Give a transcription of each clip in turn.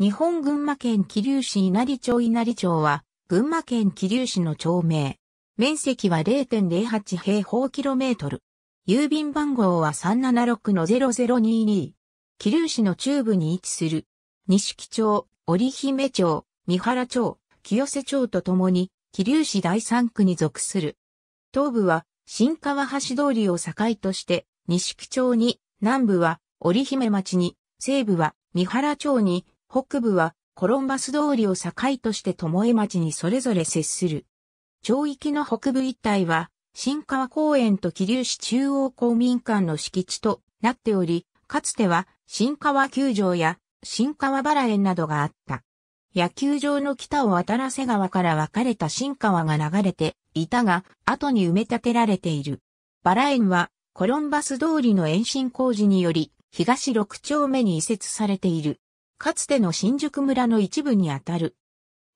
日本群馬県桐生市稲荷町稲荷町は、群馬県桐生市の町名。面積は0.08平方キロメートル。郵便番号は376-0022。桐生市の中部に位置する。西木町、織姫町、三原町、清瀬町とともに、桐生市第3区に属する。東部は、新川橋通りを境として、西木町に、南部は、織姫町に、西部は、三原町に、北部はコロンバス通りを境として巴町にそれぞれ接する。町域の北部一帯は、新川公園と桐生市中央公民館の敷地となっており、かつては新川球場や新川原園などがあった。野球場の北を渡らせ川から分かれた新川が流れていたが、後に埋め立てられている。バラ園はコロンバス通りの延伸工事により、東6丁目に移設されている。かつての新宿村の一部にあたる。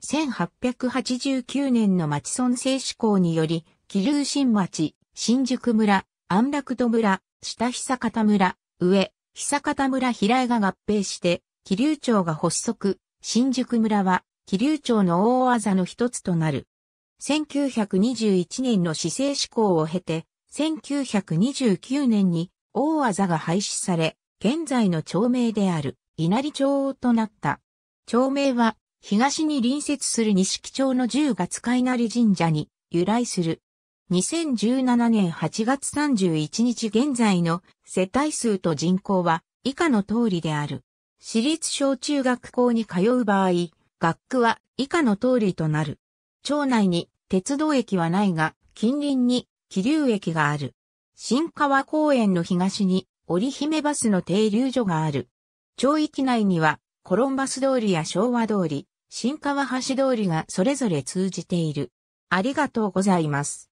1889年の町村政施行により、気流新町、新宿村、安楽戸村、下久方村、上、久方村平井が合併して、気流町が発足、新宿村は、気流町の大技の一つとなる。1921年の市政施行を経て、1929年に大技が廃止され、現在の町名である。稲荷町となった。町名は、東に隣接する西木町の十月海稲荷神社に由来する。2017年8月31日現在の世帯数と人口は以下の通りである。私立小中学校に通う場合、学区は以下の通りとなる。町内に鉄道駅はないが、近隣に気流駅がある。新川公園の東に織姫バスの停留所がある。町域内には、コロンバス通りや昭和通り、新川橋通りがそれぞれ通じている。ありがとうございます。